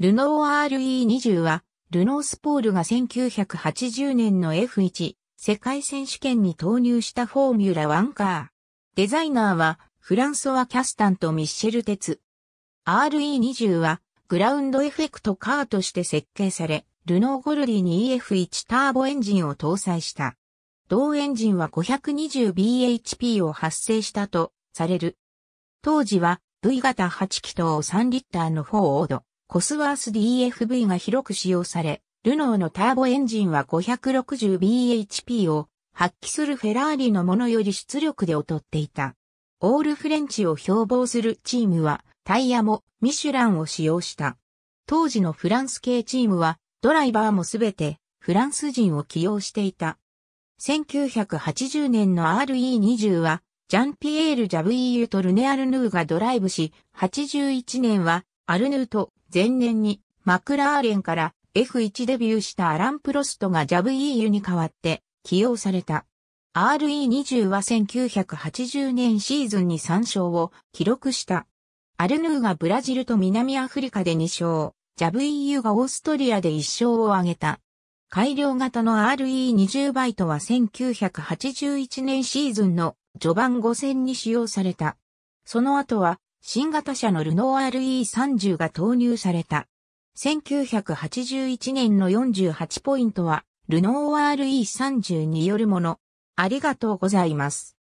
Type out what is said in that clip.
ルノー RE20 は、ルノースポールが1980年の F1 世界選手権に投入したフォーミュラ1カー。デザイナーは、フランソワ・キャスタンとミッシェル・テツ。RE20 は、グラウンドエフェクトカーとして設計され、ルノーゴルディに EF1 ターボエンジンを搭載した。同エンジンは 520bhp を発生したとされる。当時は V 型8気筒3リッターのフォード。コスワース DFV が広く使用され、ルノーのターボエンジンは 560bhp を発揮するフェラーリのものより出力で劣っていた。オールフレンチを標榜するチームはタイヤもミシュランを使用した。当時のフランス系チームはドライバーもすべてフランス人を起用していた。1980年の RE20 はジャンピエール・ジャブイーユとルネ・アルヌーがドライブし、81年はアルヌーと前年にマクラーレンから F1 デビューしたアラン・プロストが JAVEU に代わって起用された。RE20 は1980年シーズンに3勝を記録した。アルヌーがブラジルと南アフリカで2勝、JAVEU がオーストリアで1勝を挙げた。改良型の RE20 バイトは1981年シーズンの序盤5戦に使用された。その後は新型車のルノー RE30 が投入された。1981年の48ポイントは、ルノー RE30 によるもの。ありがとうございます。